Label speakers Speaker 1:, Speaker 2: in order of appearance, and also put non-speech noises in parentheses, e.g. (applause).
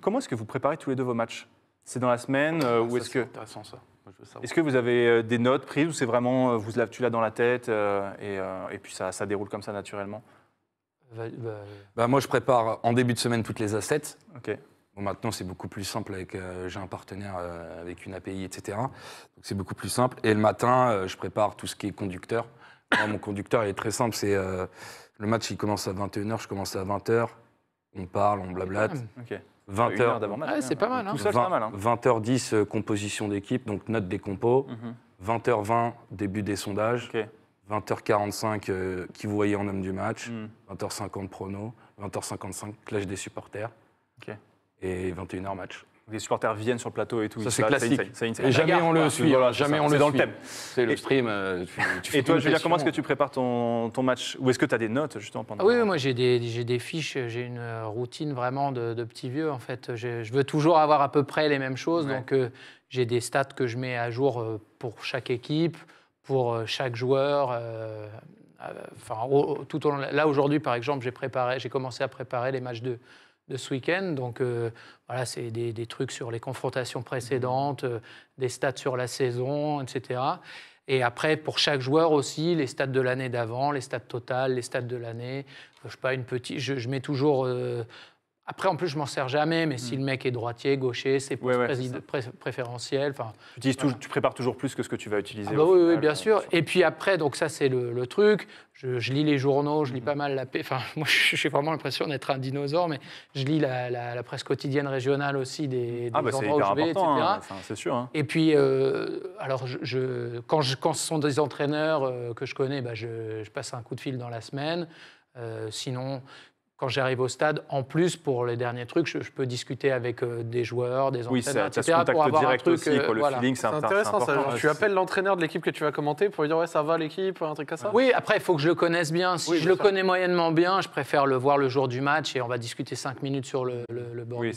Speaker 1: Comment est-ce que vous préparez tous les deux vos matchs C'est dans la semaine euh, ah, ou est-ce que... intéressant ça. Est-ce que vous avez euh, des notes prises ou c'est vraiment euh, vous lavez tu là dans la tête et, puis ça, ça, déroule comme ça naturellement bah, bah, bah, Moi, je prépare en début de semaine toutes les assets. Ok. maintenant, c'est beaucoup plus simple. Avec, j'ai un partenaire avec une API, etc. Donc, c'est beaucoup plus simple. Et le matin, je prépare tout ce qui est conducteur. mon conducteur est très simple. C'est le match, il commence à 21h, je commence à 20h on parle, on blablate. 20 c'est pas mal. 20, h 10 composition d'équipe, donc note des compos. 20h20, mhm. début des sondages. 20h45, euh, qui vous voyez en homme du match. 20h50, mhm. prono. 20h55, clash des supporters. Et 21h, match les supporters viennent sur le plateau et tout. Ça, c'est classique. jamais on le suit. Hein, jamais on le dans le thème. C'est le stream. Euh, et toi, Julien, comment est-ce que tu prépares ton match Ou est-ce que tu as des notes, justement, pendant ah Oui,
Speaker 2: moi, j'ai des fiches, j'ai une euh, routine vraiment de petit vieux, en fait. Je veux toujours avoir à peu près les mêmes choses. Donc, euh, j'ai des stats que je mets à jour pour chaque équipe, pour chaque joueur. Enfin, tout là aujourd'hui, par exemple, j'ai j'ai commencé à préparer les matchs de, de ce week-end. Donc euh, voilà, c'est des, des, trucs sur les confrontations précédentes, euh, des stats sur la saison, etc. Et après, pour chaque joueur aussi, les stats de l'année d'avant, les stats totales, les stats de l'année. Euh, je, pas, une petite, je, je mets toujours après, en plus, je m'en sers jamais, mais si hmm. le mec est droitier, gaucher, c'est préférentiel. Enfin,
Speaker 1: tu, tu, prépares toujours plus que ce que tu vas utiliser. Ah bah oui, oui, bien
Speaker 2: sûr. Et puis après, donc ça, c'est le, truc. Je, lis les journaux, je lis hmm. pas mal la. Enfin, (laughs) moi, j'ai vraiment l'impression d'être un dinosaure, mais je lis la, presse quotidienne régionale aussi des, ah bah endroits où je vais, etc. Hein, c'est sûr. Hein. Et puis, euh, alors, je, je, quand, ce sont des entraîneurs euh, que je connais, bah, je passe un coup de fil dans la semaine. Euh, sinon, quand j'arrive au stade, en plus, pour les derniers trucs, je, peux discuter avec euh, des joueurs, des entraîneurs, oui, ça, etc. pour avoir un aussi, euh, le feeling, c'est intéressant. tu appelles l'entraîneur de l'équipe que tu vas commenter pour lui dire ouais ça va l'équipe, un truc comme ça. Oui, après il faut que je le connaisse bien. Si je le connais moyennement bien, je préfère le voir le jour du match et on va discuter cinq minutes sur le, le, le bord oui,